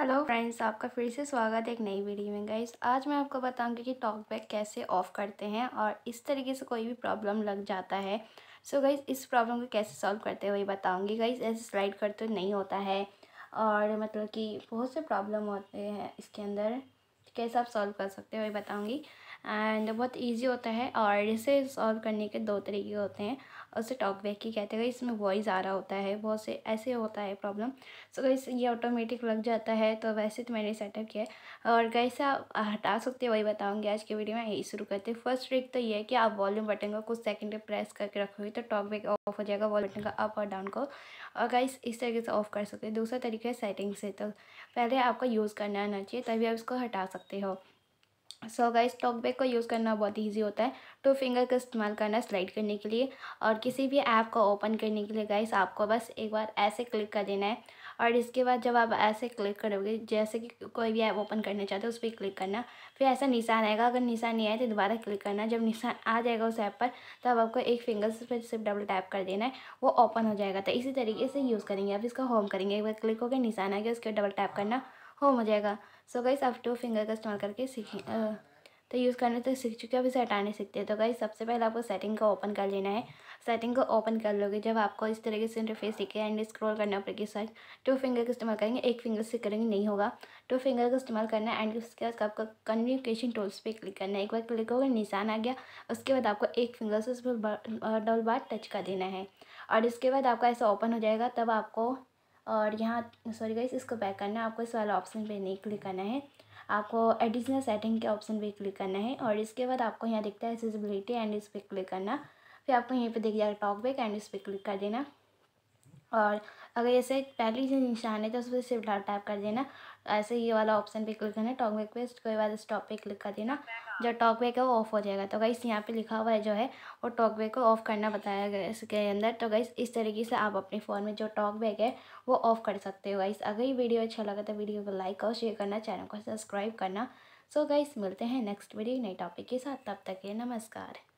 hello friends आपका फिर से स्वागत है एक नई वीडियो में गाइज आज मैं आपको बताऊंगी कि टॉक बैग कैसे ऑफ़ करते हैं और इस तरीके से कोई भी प्रॉब्लम लग जाता है सो so गाइज़ इस प्रॉब्लम को कैसे सॉल्व करते हैं वही बताऊंगी गाइज़ ऐसे स्लाइड करते नहीं होता है और मतलब कि बहुत से प्रॉब्लम होते हैं इसके अंदर कैसे आप सॉल्व कर सकते हो वही बताऊँगी एंड बहुत ईजी होता है और इसे सॉल्व करने के दो तरीके होते हैं उसे टॉक बैक ही कहते हैं इसमें वॉइस आ रहा होता है बहुत से ऐसे होता है प्रॉब्लम सो तो गैस ये ऑटोमेटिक लग जाता है तो वैसे तो मैंने सेटअप किया है और कैसे आप हटा सकते हैं वही बताऊँगी आज की वीडियो में यही शुरू करते हैं फर्स्ट ट्रिक तो ये है कि आप वॉल्यूम बटन को कुछ सेकेंड प्रेस करके रखोगे तो टॉक बैक ऑफ हो जाएगा वॉल्यूम बटन का अप और डाउन को और गाइस इस तरीके से ऑफ कर सकते हैं दूसरा तरीका है सेटिंग से तो पहले आपको यूज़ करना आना चाहिए तभी आप इसको हटा सकते हो सो गाइस टॉक बैग का यूज़ करना बहुत ईजी होता है टू फिंगर का इस्तेमाल करना स्लाइड करने के लिए और किसी भी ऐप को ओपन करने के लिए गाइस आपको बस एक बार ऐसे क्लिक कर देना है और इसके बाद जब आप ऐसे क्लिक करोगे जैसे कि कोई भी ऐप ओपन करना चाहते हो उस पर क्लिक करना फिर ऐसा निशान आएगा अगर निशान नहीं आए तो दोबारा क्लिक करना जब निशान आ जाएगा उस ऐप पर तब आपको एक फिंगर फिर सिर्फ डबल टैप कर देना है वो ओपन हो जाएगा तो इसी तरीके से यूज़ करेंगे आप इसका होम करेंगे एक बार क्लिक होकर निशान आ गया उसके डबल टैप करना होम हो जाएगा सो गाइस आप टू फिंगर का इस्तेमाल करके सीखें तो यूज़ करने तो सीख चुके अभी सेट आने सीखते हैं तो गाइस सबसे पहले आपको सेटिंग को ओपन कर लेना है सेटिंग को ओपन कर लोगे जब आपको इस तरीके से इंटरफेस दिखे एंड स्क्रॉल करना पड़ेगी साइड टू फिंगर का इस्तेमाल करेंगे एक फिंगर से करेंगे नहीं होगा टू फिंगर का इस्तेमाल करना है एंड उसके बाद आपको कम्युनिकेशन टूल्स पे क्लिक करना है एक बार क्लिक होगा निशान आ गया उसके बाद आपको एक फिंगर से उस पर डबल बार टच कर देना है और इसके बाद आपका ऐसा ओपन हो जाएगा तब आपको और यहाँ सॉरी गाइस इसको बैक करना है आपको इस वाला ऑप्शन पे नहीं क्लिक करना है आपको एडिशनल सेटिंग के ऑप्शन पे क्लिक करना है और इसके बाद आपको यहाँ दिखता है एसेसिबिलिटी एंड इस पर क्लिक करना फिर आपको यहीं पर दिख जाएगा टॉक बैक एंड इस पर क्लिक कर देना और अगर ऐसे पहली से निशान है तो उसमें सिर्फ टाइप कर देना ऐसे ये वाला ऑप्शन पे क्लिक करना टॉक बैक पे उसके बाद इस टॉप पे क्लिक कर देना जो टॉक बैक है वो ऑफ हो जाएगा तो गाइस यहाँ पे लिखा हुआ है जो है वो टॉक बैक को ऑफ करना बताया गया इसके अंदर तो गाइस इस तरीके से आप अपने फ़ोन में जो टॉक बैक है वो ऑफ कर सकते हो गाइस अगर ये वीडियो अच्छा लगा तो वीडियो को लाइक और शेयर करना चैनल को सब्सक्राइब करना सो गाइस मिलते हैं नेक्स्ट वीडियो नए टॉपिक के साथ तब तक के नमस्कार